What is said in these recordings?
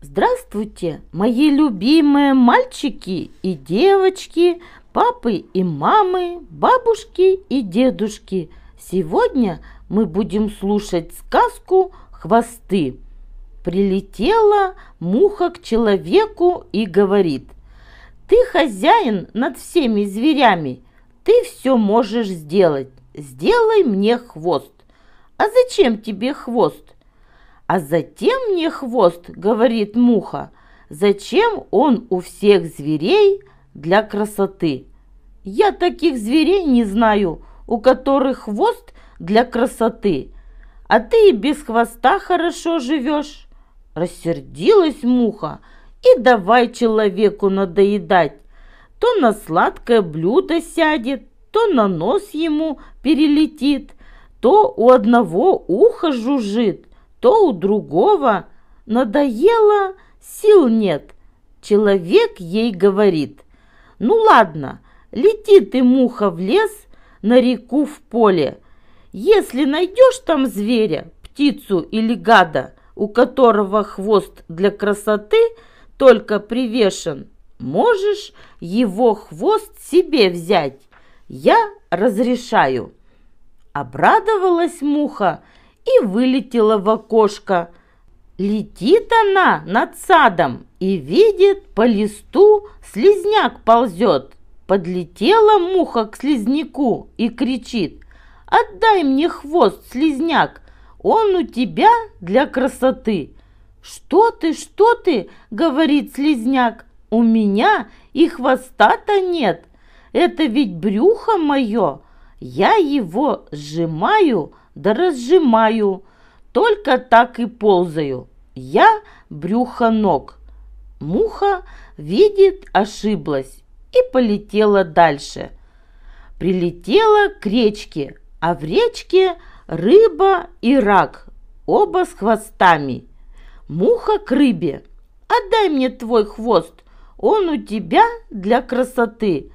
Здравствуйте, мои любимые мальчики и девочки, папы и мамы, бабушки и дедушки. Сегодня мы будем слушать сказку «Хвосты». Прилетела муха к человеку и говорит, «Ты хозяин над всеми зверями, ты все можешь сделать, сделай мне хвост». «А зачем тебе хвост?» А затем мне хвост, говорит муха, зачем он у всех зверей для красоты? Я таких зверей не знаю, у которых хвост для красоты. А ты и без хвоста хорошо живешь. Рассердилась муха и давай человеку надоедать. То на сладкое блюдо сядет, то на нос ему перелетит, то у одного уха жужжит то у другого. Надоело, сил нет. Человек ей говорит, ну ладно, лети ты, муха, в лес, на реку, в поле. Если найдешь там зверя, птицу или гада, у которого хвост для красоты только привешен, можешь его хвост себе взять. Я разрешаю. Обрадовалась муха и вылетела в окошко. Летит она над садом и видит, по листу слезняк ползет. Подлетела муха к слизняку и кричит. «Отдай мне хвост, слезняк. он у тебя для красоты!» «Что ты, что ты?» — говорит слезняк: «У меня и хвоста-то нет. Это ведь брюхо мое. Я его сжимаю, да разжимаю. Только так и ползаю. Я брюхо ног. Муха видит, ошиблась и полетела дальше. Прилетела к речке, а в речке рыба и рак, оба с хвостами. Муха к рыбе. Отдай мне твой хвост, он у тебя для красоты.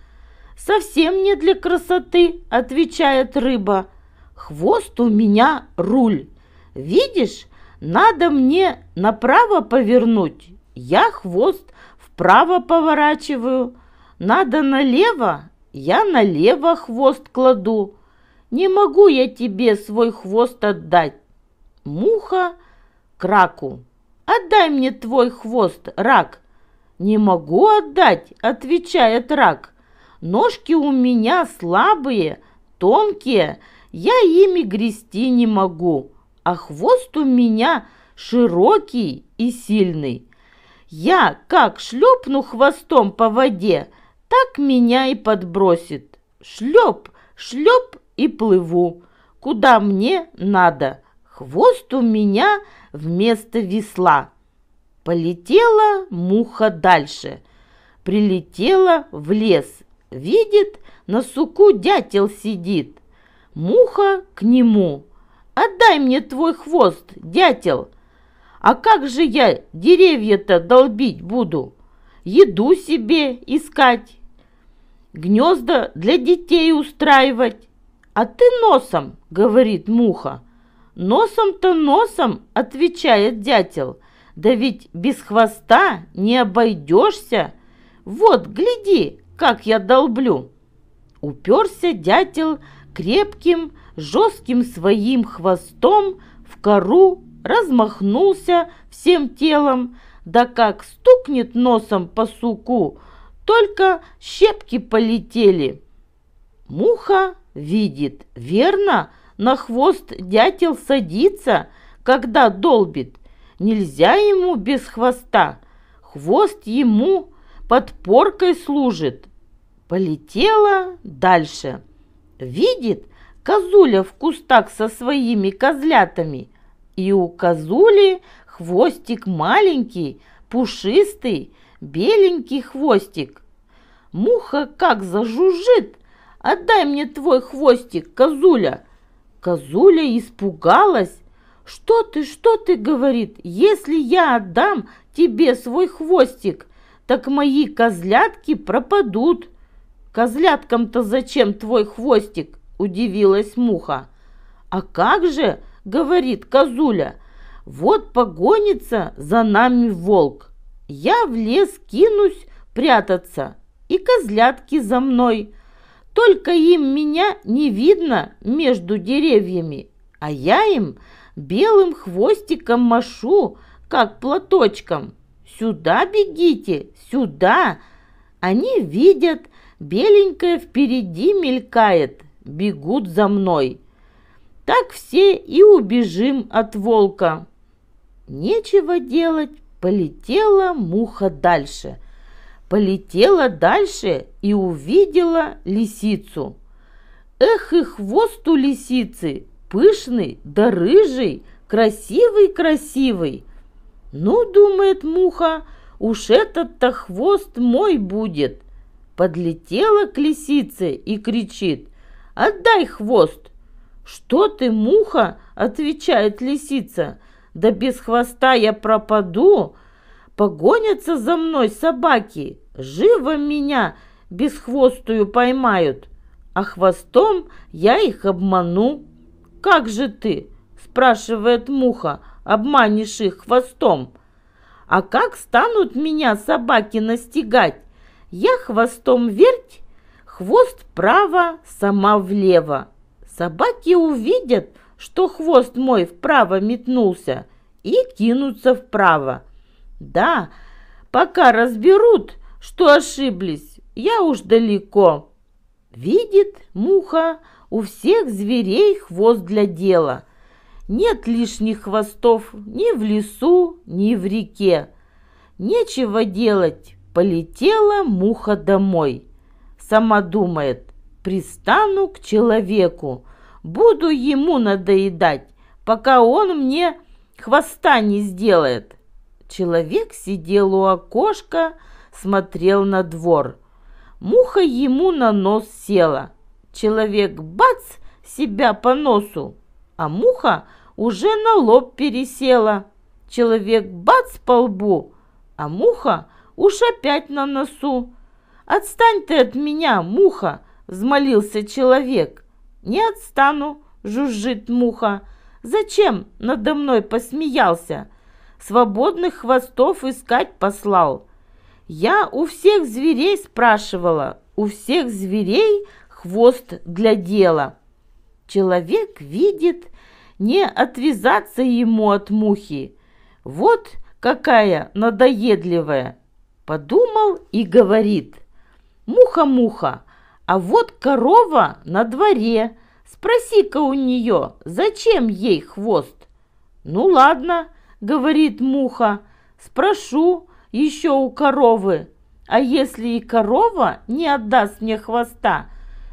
Совсем не для красоты, отвечает рыба хвост у меня руль. Видишь, надо мне направо повернуть, я хвост вправо поворачиваю. Надо налево, я налево хвост кладу. Не могу я тебе свой хвост отдать. Муха краку. Отдай мне твой хвост, рак. Не могу отдать, отвечает рак. Ножки у меня слабые, тонкие, я ими грести не могу, а хвост у меня широкий и сильный. Я как шлепну хвостом по воде, так меня и подбросит. Шлеп, шлеп и плыву, куда мне надо. Хвост у меня вместо весла. Полетела муха дальше, прилетела в лес Видит, на суку дятел сидит. Муха к нему. Отдай мне твой хвост, дятел. А как же я деревья-то долбить буду? Еду себе искать, гнезда для детей устраивать. А ты носом, говорит муха. Носом-то носом, отвечает дятел. Да ведь без хвоста не обойдешься. Вот, гляди, как я долблю!» Уперся дятел крепким, жестким своим хвостом в кору, размахнулся всем телом, да как стукнет носом по суку, только щепки полетели. Муха видит, верно, на хвост дятел садится, когда долбит. Нельзя ему без хвоста, хвост ему подпоркой служит. Полетела дальше. Видит, козуля в кустах со своими козлятами. И у козули хвостик маленький, пушистый, беленький хвостик. Муха как зажужжит. Отдай мне твой хвостик, козуля. Козуля испугалась. Что ты, что ты, говорит, если я отдам тебе свой хвостик, так мои козлятки пропадут. Козляткам-то зачем твой хвостик?» – удивилась муха. «А как же?» – говорит козуля. «Вот погонится за нами волк. Я в лес кинусь прятаться, и козлятки за мной. Только им меня не видно между деревьями, а я им белым хвостиком машу, как платочком. Сюда бегите, сюда!» Они видят, Беленькая впереди мелькает, бегут за мной. Так все и убежим от волка. Нечего делать, полетела муха дальше. Полетела дальше и увидела лисицу. Эх и хвост у лисицы, пышный да рыжий, красивый-красивый. Ну, думает муха, уж этот-то хвост мой будет. Подлетела к лисице и кричит «Отдай хвост!» «Что ты, муха?» — отвечает лисица. «Да без хвоста я пропаду! Погонятся за мной собаки! Живо меня безхвостую поймают! А хвостом я их обману!» «Как же ты?» — спрашивает муха. «Обманешь их хвостом!» «А как станут меня собаки настигать? Я хвостом верть, хвост вправо, сама влево. Собаки увидят, что хвост мой вправо метнулся, и кинутся вправо. Да, пока разберут, что ошиблись, я уж далеко. Видит муха, у всех зверей хвост для дела. Нет лишних хвостов ни в лесу, ни в реке. Нечего делать, Полетела муха домой. Сама думает, пристану к человеку, буду ему надоедать, пока он мне хвоста не сделает. Человек сидел у окошка, смотрел на двор. Муха ему на нос села. Человек бац себя по носу, а муха уже на лоб пересела. Человек бац по лбу, а муха уж опять на носу. Отстань ты от меня, муха, взмолился человек. Не отстану, жужжит муха. Зачем надо мной посмеялся? Свободных хвостов искать послал. Я у всех зверей спрашивала, у всех зверей хвост для дела. Человек видит, не отвязаться ему от мухи. Вот какая надоедливая, Подумал и говорит. «Муха-муха, а вот корова на дворе. Спроси-ка у нее, зачем ей хвост?» «Ну ладно», — говорит муха, — «спрошу еще у коровы. А если и корова не отдаст мне хвоста,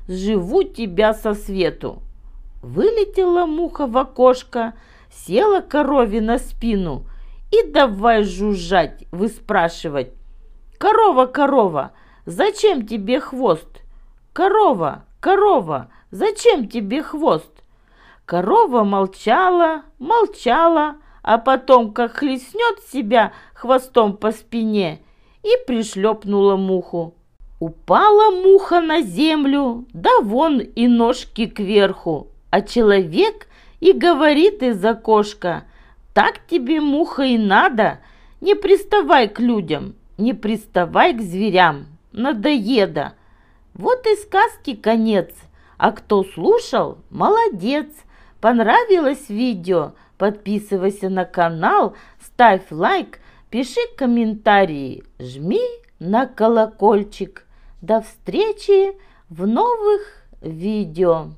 живу тебя со свету». Вылетела муха в окошко, села корове на спину и давай жужжать, выспрашивать, «Корова, корова, зачем тебе хвост? Корова, корова, зачем тебе хвост?» Корова молчала, молчала, а потом, как хлестнет себя хвостом по спине, и пришлепнула муху. Упала муха на землю, да вон и ножки кверху, а человек и говорит из окошка, «Так тебе, муха, и надо, не приставай к людям, не приставай к зверям, надоеда. Вот и сказки конец. А кто слушал, молодец. Понравилось видео? Подписывайся на канал, ставь лайк, пиши комментарии, жми на колокольчик. До встречи в новых видео.